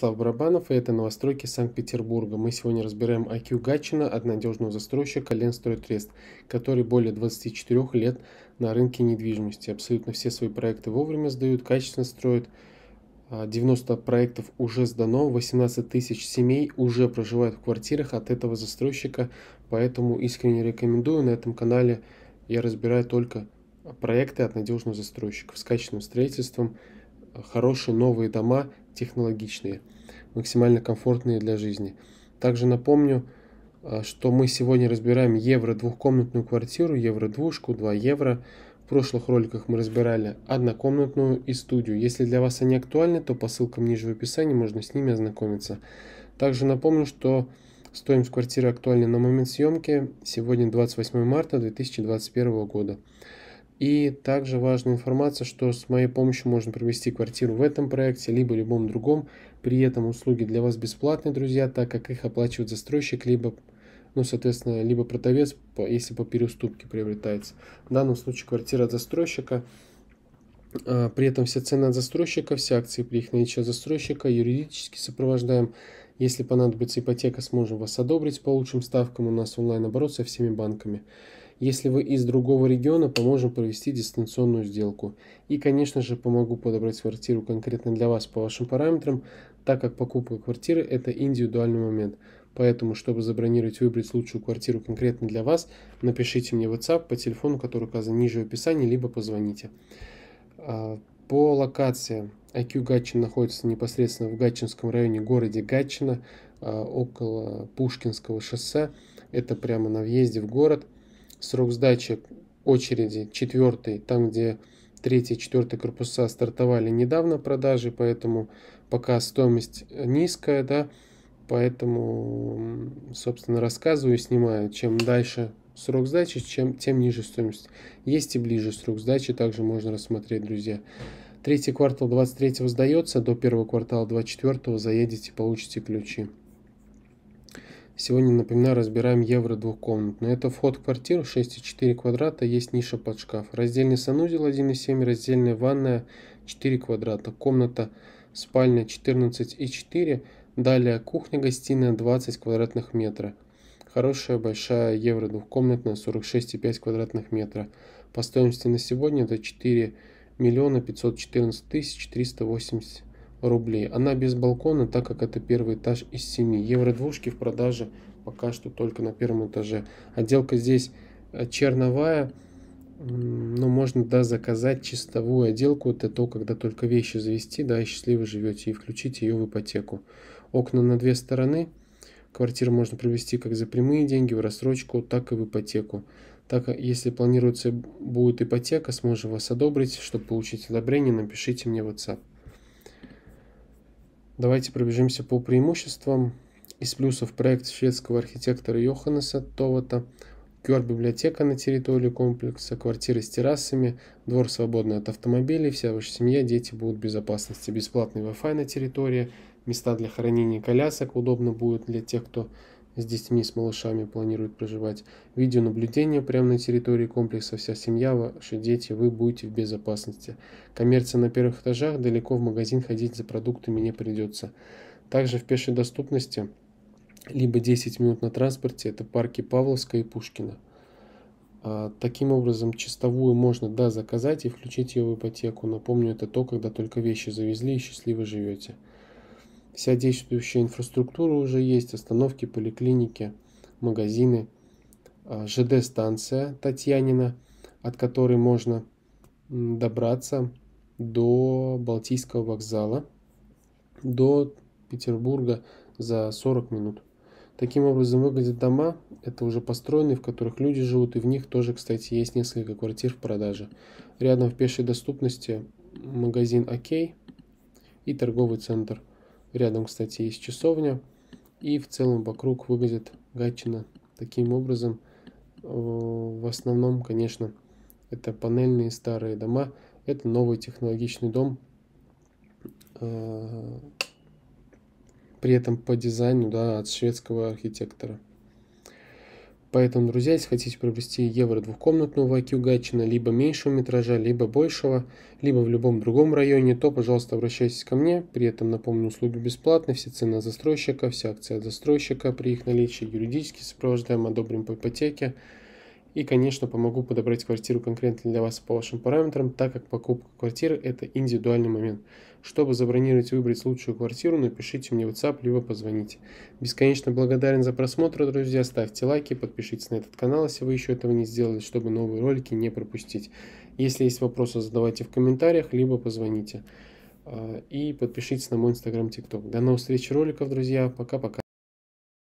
Слав Барабанов, и это новостройки Санкт-Петербурга. Мы сегодня разбираем IQ Гатчина от надежного застройщика Ленстройтрест, который более 24 лет на рынке недвижимости. Абсолютно все свои проекты вовремя сдают, качественно строят. 90 а, проектов уже сдано, 18 тысяч семей уже проживают в квартирах от этого застройщика, поэтому искренне рекомендую. На этом канале я разбираю только проекты от надежных застройщиков с качественным строительством, хорошие новые дома технологичные, максимально комфортные для жизни. Также напомню, а, что мы сегодня разбираем евро двухкомнатную квартиру, евро двушку, 2 евро. В прошлых роликах мы разбирали однокомнатную и студию. Если для вас они актуальны, то по ссылкам ниже в описании можно с ними ознакомиться. Также напомню, что стоимость квартиры актуальна на момент съемки сегодня 28 марта 2021 года. И также важная информация, что с моей помощью можно провести квартиру в этом проекте, либо любом другом. При этом услуги для вас бесплатные, друзья, так как их оплачивает застройщик, либо, ну, соответственно, либо продавец, если по переуступке приобретается. В данном случае квартира от застройщика. А, при этом все цены от застройщика, все акции при их наличии от застройщика юридически сопровождаем. Если понадобится ипотека, сможем вас одобрить по лучшим ставкам. У нас онлайн-оборот со всеми банками. Если вы из другого региона, поможем провести дистанционную сделку. И, конечно же, помогу подобрать квартиру конкретно для вас по вашим параметрам, так как покупка квартиры – это индивидуальный момент. Поэтому, чтобы забронировать и выбрать лучшую квартиру конкретно для вас, напишите мне WhatsApp по телефону, который указан ниже в описании, либо позвоните. А, по локации IQ Гатчин находится непосредственно в Гатчинском районе, городе Гатчина, около Пушкинского шоссе. Это прямо на въезде в город – срок сдачи очереди четвертый, там где третий, четвертый корпуса стартовали недавно продажи, поэтому пока стоимость низкая, да, поэтому, собственно, рассказываю, и снимаю, чем дальше срок сдачи, чем, тем ниже стоимость. Есть и ближе срок сдачи, также можно рассмотреть, друзья. Третий квартал 23 сдается, до первого квартала 24 заедете, получите ключи. Сегодня, напоминаю, разбираем евро двухкомнатную. Это вход в квартиру 6,4 квадрата, есть ниша под шкаф. Раздельный санузел 1,7, раздельная ванная 4 квадрата. Комната спальня 14,4, далее кухня-гостиная 20 квадратных метра. Хорошая большая евро двухкомнатная 46,5 квадратных метра. По стоимости на сегодня это 4 миллиона 514 тысяч 380 рублей. Она без балкона, так как это первый этаж из 7. Евро двушки в продаже пока что только на первом этаже. Отделка здесь э, черновая, но можно да, заказать чистовую отделку. Это то, когда только вещи завести, да, и счастливо живете, и включить ее в ипотеку. Окна на две стороны. Квартиру можно привести как за прямые деньги в рассрочку, так и в ипотеку. Так, э, если планируется будет ипотека, сможем вас одобрить. Чтобы получить одобрение, напишите мне в WhatsApp. Давайте пробежимся по преимуществам. Из плюсов проект шведского архитектора Йоханнеса Товата, QR-библиотека на территории комплекса, квартиры с террасами, двор свободный от автомобилей, вся ваша семья, дети будут в безопасности, бесплатный Wi-Fi на территории, места для хранения колясок удобно будет для тех, кто с детьми, с малышами планирует проживать. Видеонаблюдение прямо на территории комплекса, вся семья, ваши дети, вы будете в безопасности. Коммерция на первых этажах, далеко в магазин ходить за продуктами не придется. Также в пешей доступности, либо 10 минут на транспорте, это парки Павловская и Пушкина. А, таким образом, чистовую можно, да, заказать и включить ее в ипотеку. Напомню, это то, когда только вещи завезли и счастливо живете. Вся действующая инфраструктура уже есть, остановки, поликлиники, магазины, а, ЖД-станция Татьянина, от которой можно добраться до Балтийского вокзала, до Петербурга за 40 минут. Таким образом выглядят дома, это уже построенные, в которых люди живут, и в них тоже, кстати, есть несколько квартир в продаже. Рядом в пешей доступности магазин «Окей» и торговый центр – Рядом, кстати, есть часовня. И в целом вокруг выглядит Гатчина таким образом. Э, в основном, конечно, это панельные старые дома. Это новый технологичный дом. Э, при этом по дизайну да, от шведского архитектора. Поэтому, друзья, если хотите приобрести евро двухкомнатную в IQ Гатчина, либо меньшего метража, либо большего, либо в любом другом районе, то, пожалуйста, обращайтесь ко мне. При этом, напомню, услуги бесплатны, все цены от застройщика, вся акция от застройщика при их наличии юридически сопровождаем, одобрим по ипотеке. И, конечно, помогу подобрать квартиру конкретно для вас по вашим параметрам, так как покупка квартиры – это индивидуальный момент. Чтобы забронировать и выбрать лучшую квартиру, напишите мне в WhatsApp, либо позвоните. Бесконечно благодарен за просмотр, друзья. Ставьте лайки, подпишитесь на этот канал, если вы еще этого не сделали, чтобы новые ролики не пропустить. Если есть вопросы, задавайте в комментариях, либо позвоните. А, и подпишитесь на мой инстаграм, тикток. До новых встреч роликов, друзья. Пока-пока.